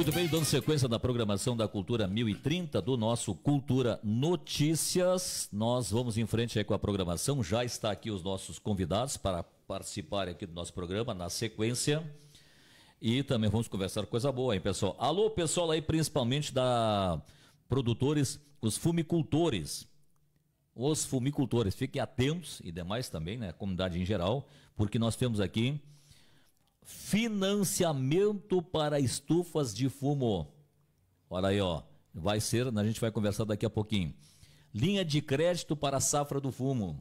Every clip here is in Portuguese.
Muito bem, dando sequência na programação da Cultura 1030 do nosso Cultura Notícias, nós vamos em frente com a programação. Já está aqui os nossos convidados para participar aqui do nosso programa na sequência. E também vamos conversar coisa boa, hein, pessoal? Alô, pessoal aí, principalmente da produtores, os fumicultores. Os fumicultores, fiquem atentos e demais também, né? A comunidade em geral, porque nós temos aqui financiamento para estufas de fumo. Olha aí, ó. Vai ser, a gente vai conversar daqui a pouquinho. Linha de crédito para a safra do fumo.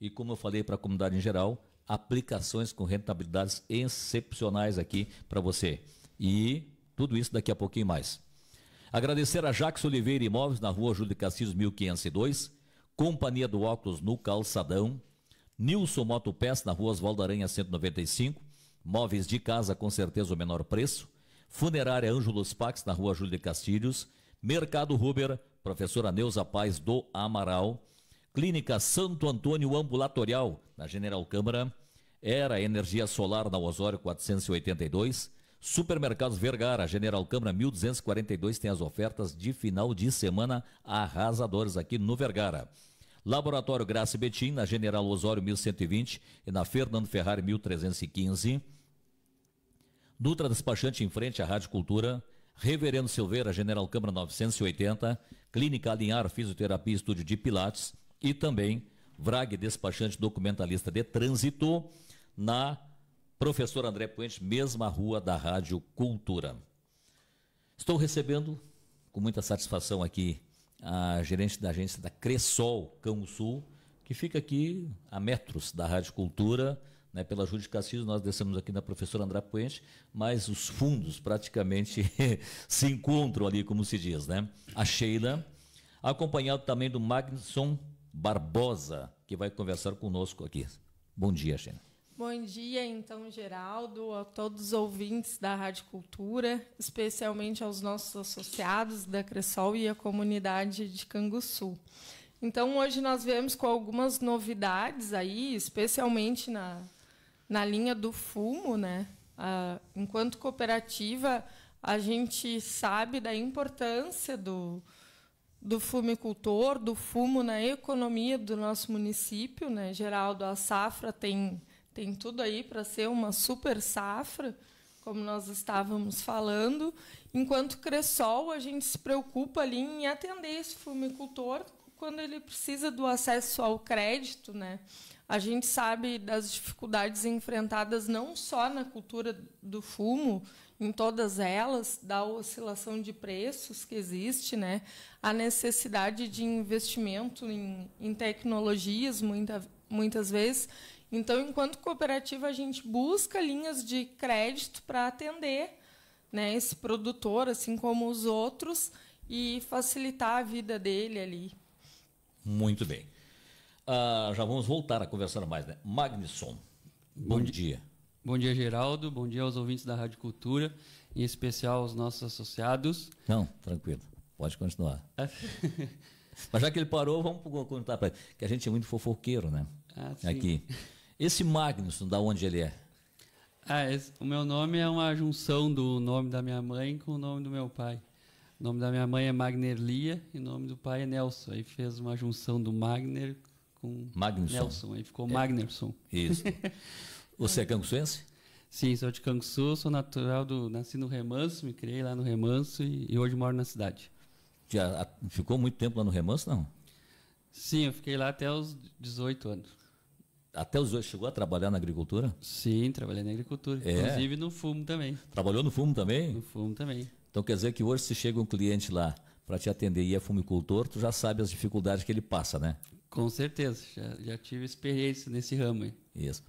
E como eu falei para a comunidade em geral, aplicações com rentabilidades excepcionais aqui para você. E tudo isso daqui a pouquinho mais. Agradecer a Jax Oliveira Imóveis na rua Júlio Cassis 1502, Companhia do Óculos no Calçadão, Nilson Moto Pés na rua Oswaldo Aranha 195, Móveis de casa, com certeza o menor preço. Funerária Ângelos Pax, na rua Júlio de Castilhos. Mercado Ruber, professora Neuza Paz do Amaral. Clínica Santo Antônio Ambulatorial, na General Câmara. Era Energia Solar, na Osório 482. Supermercados Vergara, General Câmara 1242, tem as ofertas de final de semana arrasadores aqui no Vergara. Laboratório Graça Betim, na General Osório 1120 e na Fernando Ferrari 1315. Dutra Despachante em frente à Rádio Cultura. Reverendo Silveira, General Câmara 980. Clínica Alinhar Fisioterapia Estúdio de Pilates. E também Vrag Despachante Documentalista de Trânsito, na Professor André Puente, mesma rua da Rádio Cultura. Estou recebendo com muita satisfação aqui a gerente da agência da Cressol Cão Sul, que fica aqui a metros da Rádio Cultura, né, pela Júlia de Castilho, nós descemos aqui na professora André Puente, mas os fundos praticamente se encontram ali, como se diz, né? A Sheila, acompanhado também do Magnusson Barbosa, que vai conversar conosco aqui. Bom dia, Sheila. Bom dia, então, Geraldo, a todos os ouvintes da Rádio Cultura, especialmente aos nossos associados da Cressol e a comunidade de Canguçu. Então, hoje nós viemos com algumas novidades aí, especialmente na, na linha do fumo, né? Ah, enquanto cooperativa, a gente sabe da importância do, do fumicultor, do fumo na economia do nosso município, né? Geraldo, a safra tem tem tudo aí para ser uma super safra, como nós estávamos falando. Enquanto Cressol, a gente se preocupa ali em atender esse fumicultor quando ele precisa do acesso ao crédito, né? A gente sabe das dificuldades enfrentadas não só na cultura do fumo, em todas elas, da oscilação de preços que existe, né? a necessidade de investimento em, em tecnologias, muita, muitas vezes, então, enquanto cooperativa, a gente busca linhas de crédito para atender né, esse produtor, assim como os outros, e facilitar a vida dele ali. Muito bem. Uh, já vamos voltar a conversar mais, né? Magnisson, bom, bom dia. Bom dia, Geraldo. Bom dia aos ouvintes da Rádio Cultura, em especial aos nossos associados. Não, tranquilo. Pode continuar. Mas já que ele parou, vamos contar para ele. Que a gente é muito fofoqueiro, né? Ah, Aqui. Esse Magnus, da onde ele é? Ah, esse, o meu nome é uma junção do nome da minha mãe com o nome do meu pai. O nome da minha mãe é Magner Lia e o nome do pai é Nelson. Aí fez uma junção do Magner com Magnusson. Nelson. Aí ficou é. Magnerson. Isso. Você é canguçuense? Sim, sou de Canguçu, sou natural do. Nasci no Remanso, me criei lá no Remanso e, e hoje moro na cidade. Já ficou muito tempo lá no Remanso, não? Sim, eu fiquei lá até os 18 anos. Até os dois chegou a trabalhar na agricultura? Sim, trabalhei na agricultura. É. Inclusive no fumo também. Trabalhou no fumo também? No fumo também. Então quer dizer que hoje se chega um cliente lá para te atender e é fumicultor, tu já sabe as dificuldades que ele passa, né? Com certeza, já, já tive experiência nesse ramo. Aí. Isso.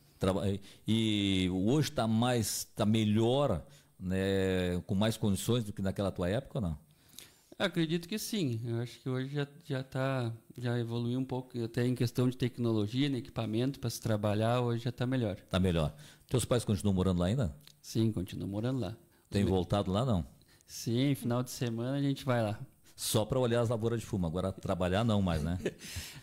e hoje está mais, está melhor, né, com mais condições do que naquela tua época ou não? Acredito que sim. Eu acho que hoje já, já, tá, já evoluiu um pouco, até em questão de tecnologia, de né, equipamento para se trabalhar, hoje já está melhor. Está melhor. Teus pais continuam morando lá ainda? Sim, continuam morando lá. Tem Os voltado meus... lá não? Sim, final de semana a gente vai lá. Só para olhar as lavouras de fumo, agora trabalhar não mais, né?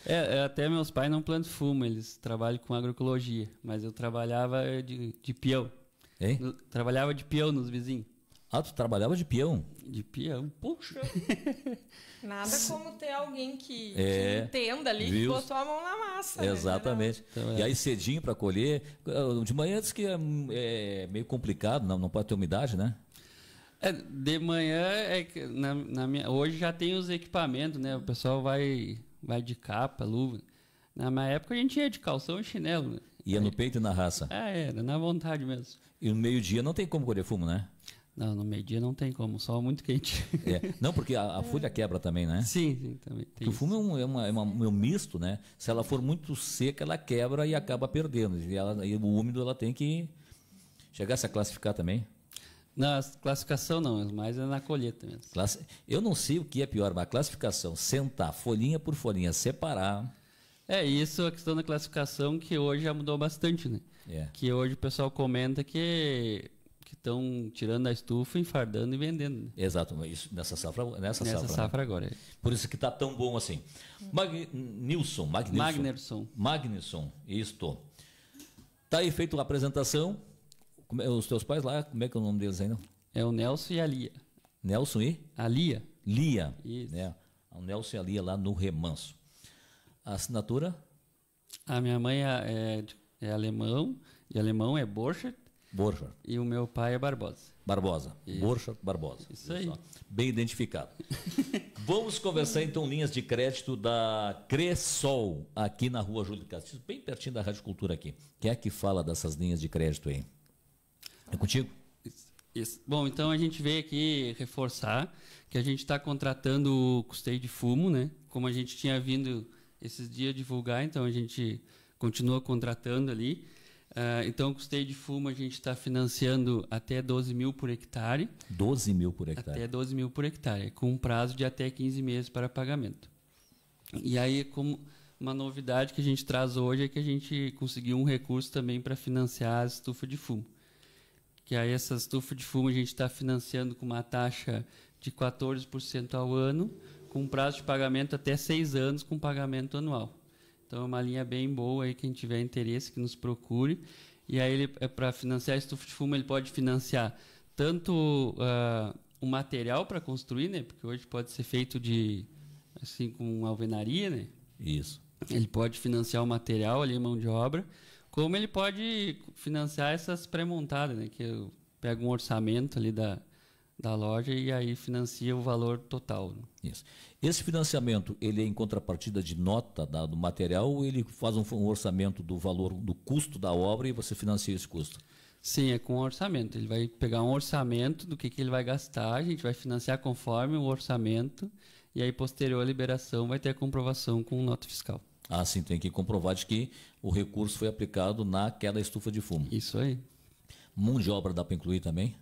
É, é, até meus pais não plantam fumo, eles trabalham com agroecologia, mas eu trabalhava de, de peão. Hein? No, trabalhava de peão nos vizinhos. Ah, tu trabalhava de peão? De peão, puxa. Nada como ter alguém que, é, que entenda ali, viu? que botou a mão na massa. Né? Exatamente. Né? Então, é. E aí cedinho para colher. Ah, de manhã diz que é, é, meio complicado, não, não pode ter umidade, né? É, de manhã é na, na minha, hoje já tem os equipamentos, né? O pessoal vai, vai de capa, luva. Na minha época a gente ia de calção e chinelo. Né? Ia no é. peito e na raça. É, era na vontade mesmo. E no meio-dia não tem como colher fumo, né? Não, no meio-dia não tem como, sol muito quente. É. Não, porque a, a é. folha quebra também, né? Sim, sim também. Tem o fumo é um, é, uma, é, uma, é, um misto, né? Se ela for muito seca, ela quebra e acaba perdendo. E, ela, e o úmido ela tem que chegar -se a classificar também. Na classificação não, mas é na colheita mesmo. Classi... Eu não sei o que é pior, mas a classificação, sentar folhinha por folhinha, separar. É, isso é a questão da classificação que hoje já mudou bastante, né? É. Que hoje o pessoal comenta que que estão tirando da estufa, enfardando e vendendo. Né? Exato, isso, nessa safra, nessa, nessa safra, né? safra né? agora. É. Por isso que está tão bom assim. Mag, Nilson, Magnilson, Magnerson. Magnerson, isto. Tá aí feita a apresentação. É, os teus pais lá, como é que é o nome deles ainda? É o Nelson e a Lia. Nelson e? A Lia. Lia. Isso. Né? O Nelson e a Lia lá no remanso. A assinatura? A minha mãe é, é, é alemão, e alemão é Borchert, Borja E o meu pai é Barbosa. Barbosa. Isso. Barbosa. Isso aí. Bem identificado. Vamos conversar então linhas de crédito da Cressol, aqui na rua Júlio de Castilho, bem pertinho da Rádio Cultura aqui. Quem é que fala dessas linhas de crédito aí? É contigo? Isso. Bom, então a gente veio aqui reforçar que a gente está contratando o custeio de fumo, né? Como a gente tinha vindo esses dias divulgar, então a gente continua contratando ali. Uh, então, o custeio de fumo a gente está financiando até 12 mil por hectare. 12 mil por hectare? Até 12 mil por hectare, com um prazo de até 15 meses para pagamento. E aí, como uma novidade que a gente traz hoje é que a gente conseguiu um recurso também para financiar a estufa de fumo. Que aí, essa estufa de fumo a gente está financiando com uma taxa de 14% ao ano, com um prazo de pagamento até 6 anos, com pagamento anual. Então é uma linha bem boa aí, quem tiver interesse que nos procure. E aí ele é, para financiar estufa de fumo, ele pode financiar tanto uh, o material para construir, né? Porque hoje pode ser feito de assim com alvenaria, né? Isso. Ele pode financiar o material ali, mão de obra, como ele pode financiar essas pré-montadas, né? Que eu pego um orçamento ali da, da loja e aí financia o valor total. Né? Isso. Esse financiamento, ele é em contrapartida de nota da, do material ou ele faz um, um, orçamento do valor, do custo da obra e você financia esse custo? Sim, é com orçamento. Ele vai pegar um orçamento do que, que ele vai gastar, a gente vai financiar conforme o orçamento e aí posterior à liberação vai ter a comprovação com nota fiscal. Ah, sim, tem que comprovar de que o recurso foi aplicado naquela estufa de fumo. Isso aí. Mão de obra dá para incluir também?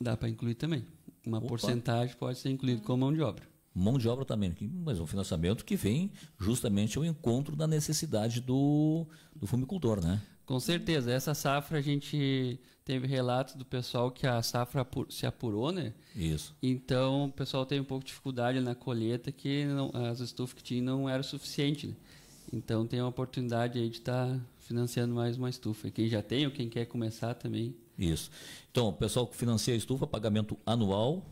Dá para incluir também uma Opa. porcentagem pode ser incluída como mão de obra. Mão de obra também, mas um financiamento que vem justamente ao encontro da necessidade do, do fumicultor, né? Com certeza. Essa safra a gente teve relatos do pessoal que a safra se apurou, né? Isso. Então o pessoal teve um pouco de dificuldade na colheita, que não, as estufas que tinha não eram suficientes. Né? Então tem uma oportunidade aí de estar tá financiando mais uma estufa. Quem já tem ou quem quer começar também isso. Então, o pessoal que financia a estufa, pagamento anual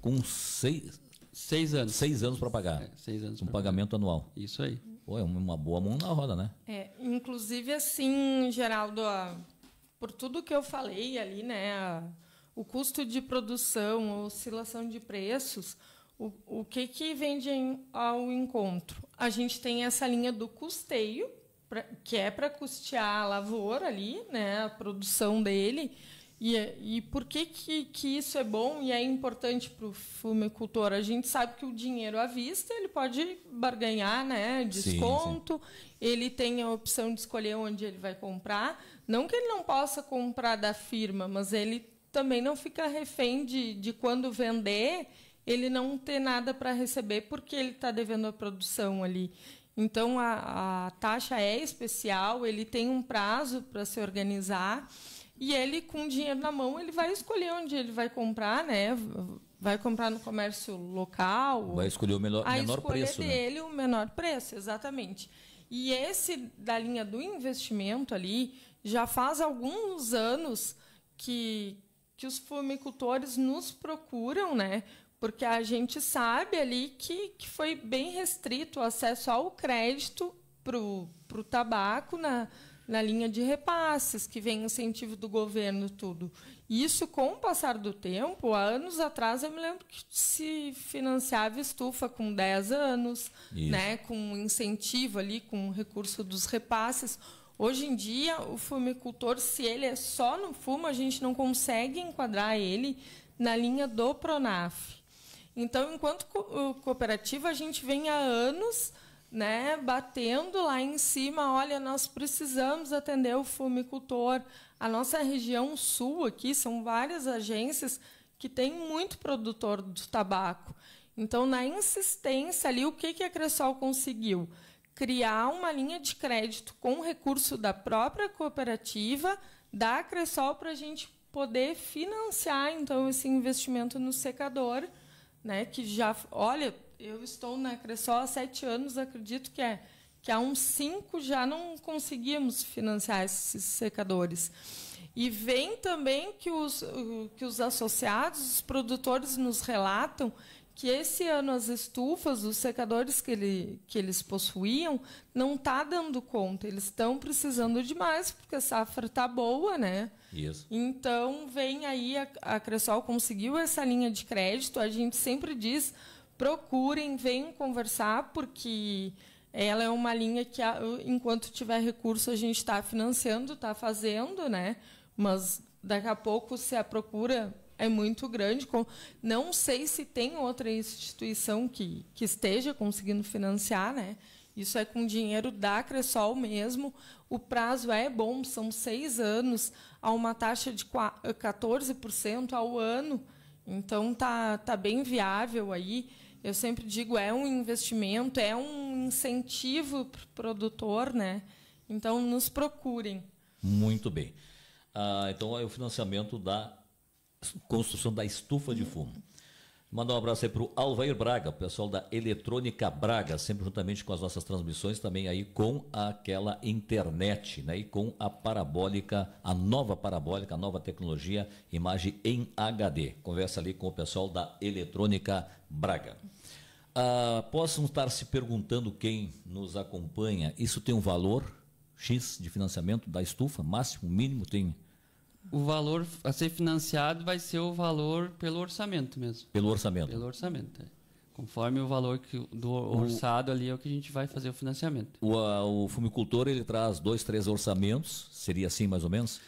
com seis, seis anos. Seis anos para pagar. É, seis anos. Um pagamento pagar. anual. Isso aí. Pô, é uma boa mão na roda, né? É, inclusive, assim, Geraldo, por tudo que eu falei ali, né? O custo de produção, a oscilação de preços, o, o que, que vem de, ao encontro? A gente tem essa linha do custeio, pra, que é para custear a lavoura ali, né, a produção dele. E, e por que, que, que isso é bom e é importante para o fumicultor? A gente sabe que o dinheiro à vista ele pode barganhar, né? Desconto, sim, sim. ele tem a opção de escolher onde ele vai comprar. Não que ele não possa comprar da firma, mas ele também não fica refém de, de quando vender ele não ter nada para receber porque ele está devendo a produção ali. Então, a, a taxa é especial, ele tem um prazo para se organizar e ele, com dinheiro na mão, ele vai escolher onde ele vai comprar, né? Vai comprar no comércio local. Vai escolher o menor preço. Vai né? dele né? o menor preço, exatamente. E esse da linha do investimento ali já faz alguns anos que, que os fumicultores nos procuram, né? porque a gente sabe ali que, que foi bem restrito o acesso ao crédito para o tabaco na, na linha de repasses, que vem incentivo do governo, tudo. Isso, com o passar do tempo, há anos atrás, eu me lembro que se financiava estufa com 10 anos, né, com incentivo ali, com recurso dos repasses. Hoje em dia, o fumicultor, se ele é só no fumo, a gente não consegue enquadrar ele na linha do PRONAF. Então, enquanto co cooperativa, a gente vem há anos né, batendo lá em cima, olha, nós precisamos atender o fumicultor. A nossa região sul aqui são várias agências que têm muito produtor do tabaco. Então, na insistência ali, o que, que a Cressol conseguiu? Criar uma linha de crédito com recurso da própria cooperativa, da Cressol, para a gente poder financiar então esse investimento no secador né, que já, olha, eu estou na Cressol há sete anos, acredito que é que há uns cinco já não conseguimos financiar esses secadores. E vem também que os, que os associados, os produtores nos relatam que esse ano as estufas, os secadores que, ele, que eles possuíam, não tá dando conta. Eles estão precisando demais, porque a safra tá boa, né? Isso. Então, vem aí, a, a Cressol conseguiu essa linha de crédito. A gente sempre diz, procurem, venham conversar, porque ela é uma linha que, enquanto tiver recurso, a gente está financiando, está fazendo, né? Mas daqui a pouco, se a procura é muito grande. Não sei se tem outra instituição que, que esteja conseguindo financiar, né? Isso é com dinheiro da Cressol mesmo. O prazo é bom, são seis anos, a uma taxa de 14% eh, ao ano. Então tá, tá bem viável aí. Eu sempre digo, é um investimento, é um incentivo para o produtor, né? Então nos procurem. Muito bem. Ah, então é o financiamento da construção da estufa de fumo. Mandar um abraço aí para o Alvair Braga, pessoal da Eletrônica Braga, sempre juntamente com as nossas transmissões, também aí com aquela internet, né? E com a parabólica, a nova parabólica, a nova tecnologia, imagem em HD. Conversa ali com o pessoal da Eletrônica Braga. Ah, possam estar se perguntando quem nos acompanha, isso tem um valor X de financiamento da estufa, máximo, mínimo, tem o valor a ser financiado vai ser o valor pelo orçamento mesmo. Pelo orçamento. Pelo orçamento, é. Conforme o valor que, do orçado o, ali é o que a gente vai fazer o financiamento. O, a, o fumicultor ele traz dois, três orçamentos, seria assim mais ou menos?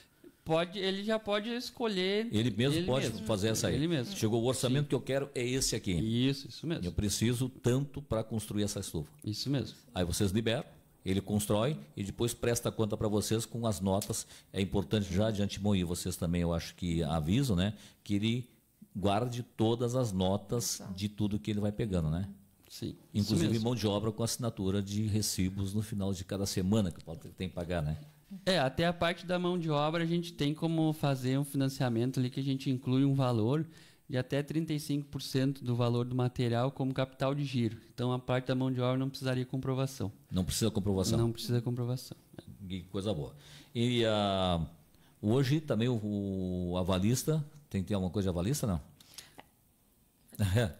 Pode, ele já pode escolher. Ele mesmo ele pode mesmo. fazer essa aí. Ele mesmo. Chegou o orçamento Sim. que eu quero, é esse aqui. Isso, isso mesmo. Eu preciso tanto para construir essa estufa. Isso mesmo. Aí vocês liberam ele constrói e depois presta conta para vocês com as notas. É importante já de antemão, e vocês também, eu acho que avisam, né? Que ele guarde todas as notas de tudo que ele vai pegando, né? Sim. Inclusive mão de obra com assinatura de recibos no final de cada semana que tem que pagar, né? É, até a parte da mão de obra a gente tem como fazer um financiamento ali que a gente inclui um valor de até 35% do valor do material como capital de giro. Então a parte da mão de obra não precisaria comprovação. Não precisa comprovação. Não precisa comprovação. Que coisa boa. E uh, hoje também o, o, avalista tem que ter alguma coisa de avalista não?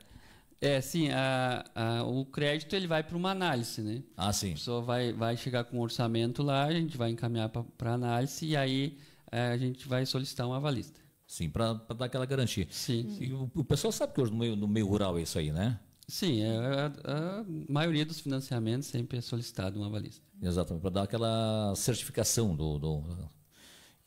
é, sim. A, a, o crédito ele vai para uma análise, né? Ah, sim. A pessoa vai, vai chegar com um orçamento lá, a gente vai encaminhar para análise e aí é, a gente vai solicitar um avalista. Sim, para dar aquela garantia. Sim. E o, o, pessoal sabe que hoje no meio, no meio rural é isso aí, né? Sim, é, é, a, a maioria dos financiamentos sempre é solicitado uma balista. Exatamente, para dar aquela certificação do, do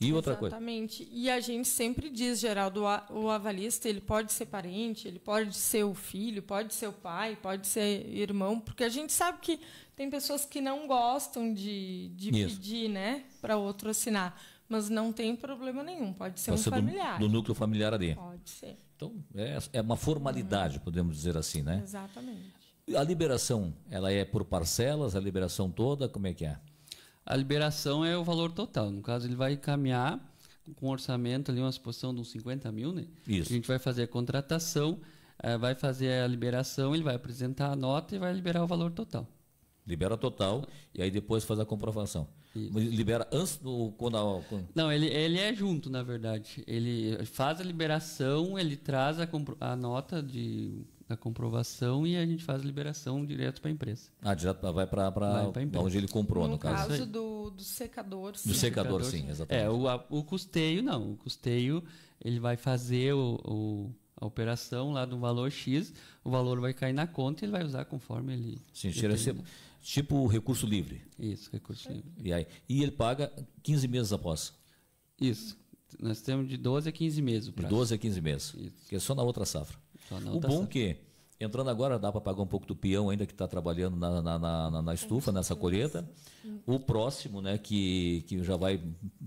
e outra Exatamente. coisa. Exatamente. E a gente sempre diz, Geraldo, o avalista ele pode ser parente, ele pode ser o filho, pode ser o pai, pode ser irmão, porque a gente sabe que tem pessoas que não gostam de, de pedir, né, para outro assinar mas não tem problema nenhum, pode ser pode um ser familiar. Do, do, núcleo familiar ali. Pode ser. Então, é, é uma formalidade, hum. podemos dizer assim, né? Exatamente. A liberação, ela é por parcelas, a liberação toda, como é que é? A liberação é o valor total. No caso, ele vai caminhar com um orçamento ali, uma exposição de uns 50 mil, né? Isso. A gente vai fazer a contratação, é, vai fazer a liberação, ele vai apresentar a nota e vai liberar o valor total. Libera total e aí depois faz a comprovação. Isso. Libera antes do. Quando, a, quando... Não, ele, ele é junto, na verdade. Ele faz a liberação, ele traz a, a nota de, da comprovação e a gente faz a liberação direto para a empresa. Ah, direto vai para onde ele comprou, no, no caso. No caso do, do secador, sim. Do secador, secador sim, exatamente. É, o, a, o custeio, não. O custeio, ele vai fazer o, o a operação lá do valor X, o valor vai cair na conta e ele vai usar conforme ele. Sim, cheira sempre, tipo recurso livre. Isso, recurso livre. E, aí, e ele paga 15 meses após. Isso. Nós temos de 12 a 15 meses. De 12 a 15 meses. Isso. Que é só na outra safra. Só Na outra o bom safra. que, entrando agora, dá para pagar um pouco do peão ainda que está trabalhando na, na, na, na estufa, nessa colheita. O próximo, né, que, que já vai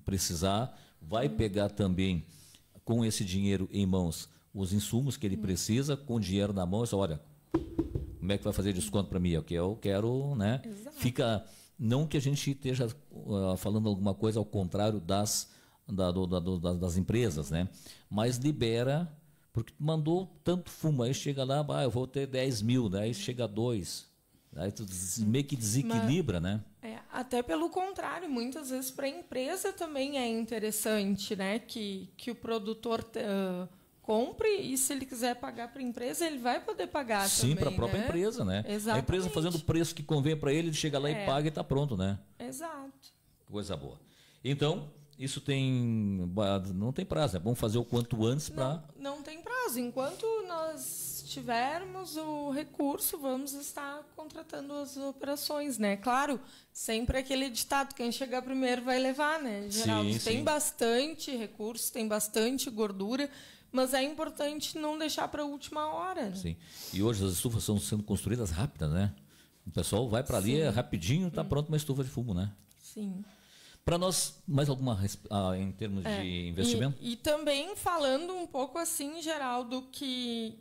precisar, vai uhum. pegar também com esse dinheiro em mãos os insumos que ele hum. precisa com dinheiro na mão só, olha, como é que vai fazer desconto para mim? Eu é quero, eu quero né? Exato. Fica, não que a gente esteja uh, falando alguma coisa ao contrário das, da, do, da, do, das empresas, né? Mas libera, porque mandou tanto fumo, aí chega lá, ah, eu vou ter 10 mil, né? aí chega a 2, Aí tu hum. meio que desequilibra, Mas, né? É, até pelo contrário, muitas vezes para a empresa também é interessante, né? Que, que o produtor uh, compre e se ele quiser pagar para a empresa, ele vai poder pagar Sim, para a própria né? empresa, né? Exatamente. A empresa fazendo o preço que convém para ele, ele chega lá é. e paga e está pronto, né? Exato. Coisa boa. Então, isso tem não tem prazo, é bom fazer o quanto antes para não, não, tem prazo. Enquanto nós tivermos o recurso, vamos estar contratando as operações, né? Claro, sempre aquele ditado, quem chegar primeiro vai levar, né? Geraldo, sim, tem sim. bastante recurso, tem bastante gordura. Mas é importante não deixar para a última hora. Né? Sim. E hoje as estufas estão sendo construídas rápidas, né? O pessoal vai para ali é rapidinho, está hum. pronto uma estufa de fumo, né? Sim. Para nós, mais alguma ah, em termos é, de investimento? E, e, também falando um pouco assim, Geraldo, que,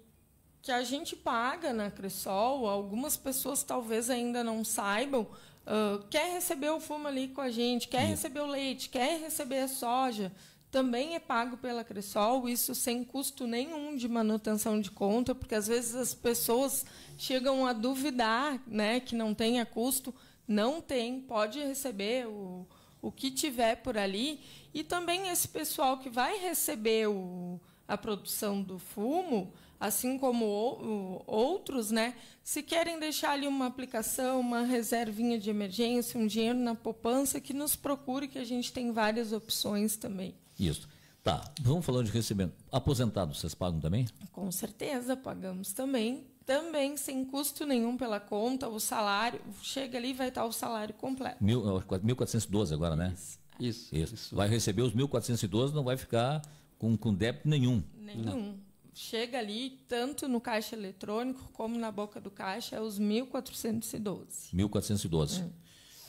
que a gente paga na Cressol, algumas pessoas talvez ainda não saibam, uh, quer receber o fumo ali com a gente, quer receber o leite, quer receber a soja também é pago pela Cressol, isso sem custo nenhum de manutenção de conta, porque às vezes as pessoas chegam a duvidar né, que não tenha custo. Não tem, pode receber o, o que tiver por ali. E também esse pessoal que vai receber o, a produção do fumo assim como outros, né, se querem deixar ali uma aplicação, uma reservinha de emergência, um dinheiro na poupança, que nos procure, que a gente tem várias opções também. Isso. Tá, vamos falar de recebimento. Aposentados, vocês pagam também? Com certeza, pagamos também. Também sem custo nenhum pela conta, o salário. Chega ali vai estar o salário completo. Mil, 1.412 agora, né? Isso. Isso. Isso. Vai receber os 1.412, não vai ficar com, com débito nenhum. Nenhum. Não chega ali, tanto no caixa eletrônico como na boca do caixa, é os 1.412. 1.412. Hum.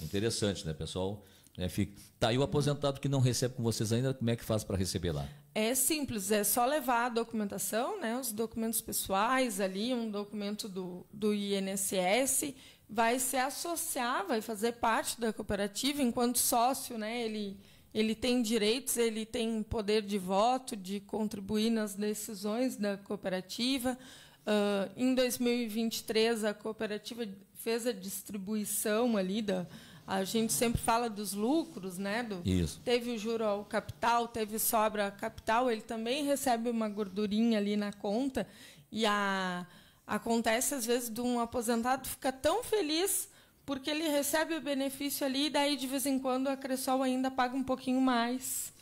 Interessante, né, pessoal? É, fica... Tá, e o aposentado que não recebe com vocês ainda, como é que faz para receber lá? É simples, é só levar a documentação, né, os documentos pessoais ali, um documento do, do INSS, vai se associar, vai fazer parte da cooperativa enquanto sócio, né? Ele ele tem direitos, ele tem poder de voto, de contribuir nas decisões da cooperativa. Uh, em 2023, a cooperativa fez a distribuição ali da. A gente sempre fala dos lucros, né? Do, Isso. Teve o juro ao capital, teve sobra ao capital, ele também recebe uma gordurinha ali na conta. E a, acontece, às vezes, de um aposentado ficar tão feliz porque ele recebe o benefício ali e daí de vez em quando a Cressol ainda paga um pouquinho mais.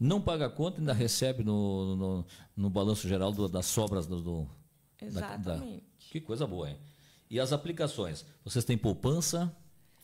Não paga a conta, ainda recebe no, no, no balanço geral do, das sobras do. do Exatamente. Da, da... Que coisa boa, hein? E as aplicações? Vocês têm poupança?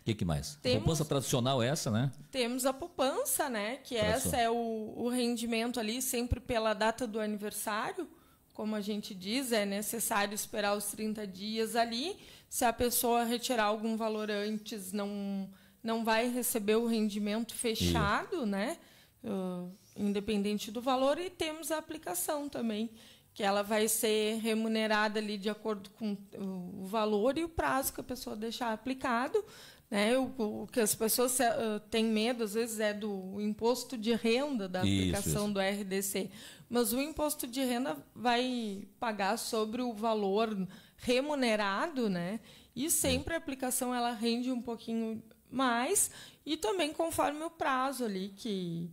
O que, que, mais? Temos, poupança tradicional é essa, né? Temos a poupança, né? Que Tradição. essa é o, o rendimento ali sempre pela data do aniversário. Como a gente diz, é necessário esperar os 30 dias ali se a pessoa retirar algum valor antes, não, não vai receber o rendimento fechado, né? Uh, independente do valor, e temos a aplicação também, que ela vai ser remunerada ali de acordo com o valor e o prazo que a pessoa deixar aplicado. Né? O, o que as pessoas uh, têm medo, às vezes, é do imposto de renda da aplicação isso. do RDC. Mas o imposto de renda vai pagar sobre o valor remunerado, né? E é. sempre a aplicação ela rende um pouquinho mais e também conforme o prazo ali que,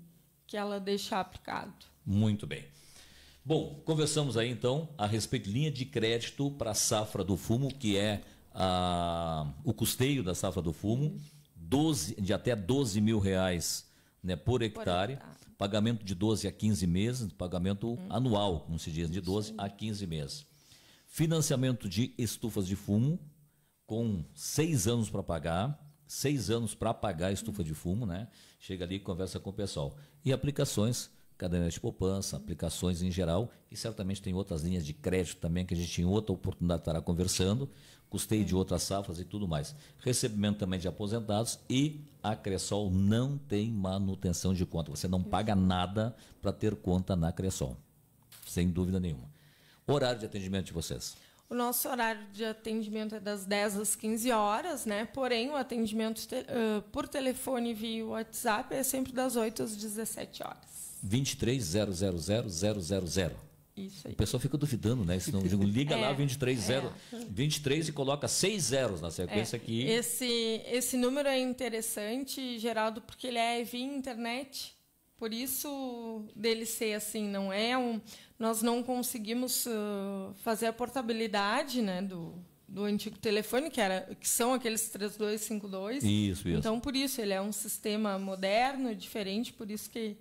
que ela deixar aplicado. Muito bem. Bom, conversamos aí então a respeito de linha de crédito para a safra do fumo, que é a, o custeio da safra do fumo, 12, de até 12 mil reais né, por, hectare, por hectare, pagamento de 12 a 15 meses, pagamento hum. anual, como se diz, de 12 Sim. a 15 meses financiamento de estufas de fumo, com seis anos para pagar, seis anos para pagar a estufa de fumo, né? Chega ali e conversa com o pessoal. E aplicações, caderneta de poupança, aplicações em geral, e certamente tem outras linhas de crédito também que a gente em outra oportunidade estará conversando, custeio de outras safras e tudo mais. Recebimento também de aposentados e a Cressol não tem manutenção de conta. Você não paga nada para ter conta na Cressol. Sem dúvida nenhuma. Horário de atendimento de vocês? O nosso horário de atendimento é das 10 às 15 horas, né? Porém, o atendimento te, uh, por telefone via WhatsApp é sempre das 8 às 17 horas. 23 000. Isso aí. O pessoal fica duvidando, né? Esse número. Digo, liga é, lá 23, é. 23 e coloca seis zeros na sequência é. que. Esse, esse número é interessante, Geraldo, porque ele é via internet. Por isso dele ser assim, não é um. Nós não conseguimos ah, fazer a portabilidade né, do, do antigo telefone, que, era, que são aqueles 3252. Isso, isso. Então, por isso, ele é um sistema moderno, diferente, por isso que,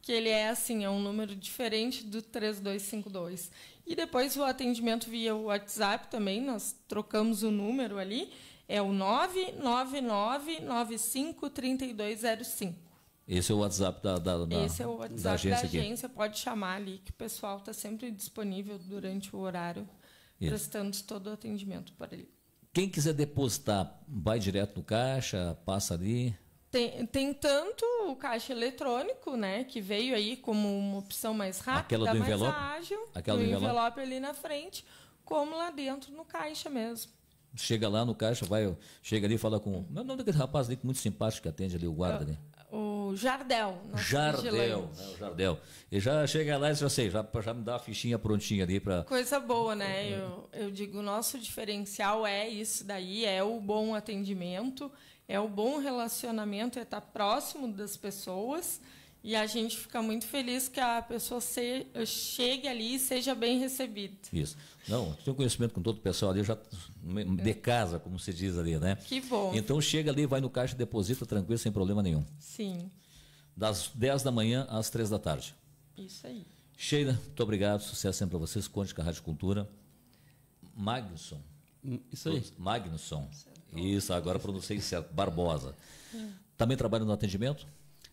que ele é assim, é um número diferente do 3252. E depois o atendimento via WhatsApp também, nós trocamos o número ali, é o 999953205. Esse é o WhatsApp da, da, da Esse é o WhatsApp da agência. Da agência. Pode chamar ali, que o pessoal está sempre disponível durante o horário, Isso. prestando todo o atendimento para ele. Quem quiser depositar, vai direto no caixa, passa ali. Tem, tem tanto o caixa eletrônico, né, que veio aí como uma opção mais rápida, Aquela do mais envelope? ágil, Aquela do envelope. envelope ali na frente, como lá dentro no caixa mesmo chega lá no caixa, vai, chega ali e fala com. Meu nome daquele rapaz ali, muito simpático, que atende ali o guarda ali. O Jardel. Jardel, né, o Jardel. e já chega lá e já sei, assim, já, já me dá a fichinha prontinha ali para. Coisa boa, né? Eu, eu digo, o nosso diferencial é isso daí, é o bom atendimento, é o bom relacionamento, é estar tá próximo das pessoas. E a gente fica muito feliz que a pessoa se, chegue ali e seja bem recebida. Isso. Não, tenho conhecimento com todo o pessoal ali, já de casa, como se diz ali, né? Que bom. Então chega ali, vai no caixa, deposita tranquilo, sem problema nenhum. Sim. Das 10 da manhã às 3 da tarde. Isso aí. Sheila, muito obrigado, sucesso sempre para vocês, conte com a Rádio Cultura. Magnusson. Hum, isso aí. Magnusson. Isso, é agora pronunciei certo. Barbosa. Hum. Também trabalha no atendimento?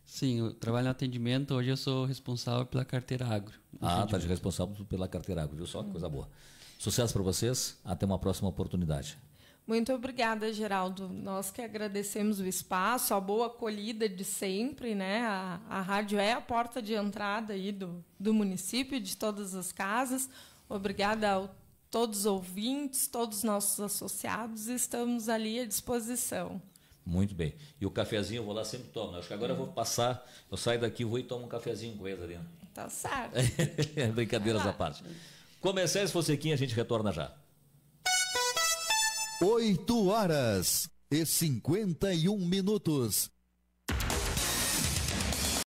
Sim, eu trabalho no atendimento. Hoje eu sou responsável pela carteira agro. Ah, tá de responsável pela carteira agro, viu só? Uhum. coisa boa. Sucesso para vocês. Até uma próxima oportunidade. Muito obrigada, Geraldo. Nós que agradecemos o espaço, a boa acolhida de sempre, né? A, a rádio é a porta de entrada aí do, do município, de todas as casas. Obrigada a todos os ouvintes, todos os nossos associados. Estamos ali à disposição. Muito bem. E o cafezinho eu vou lá sempre tomo. Né? Acho que agora eu vou passar, eu saio daqui, vou e tomo um cafezinho com eles, Adriana. Né? Tá certo. Brincadeiras à parte. esse fossequinho, a gente retorna já. 8 horas e 51 minutos.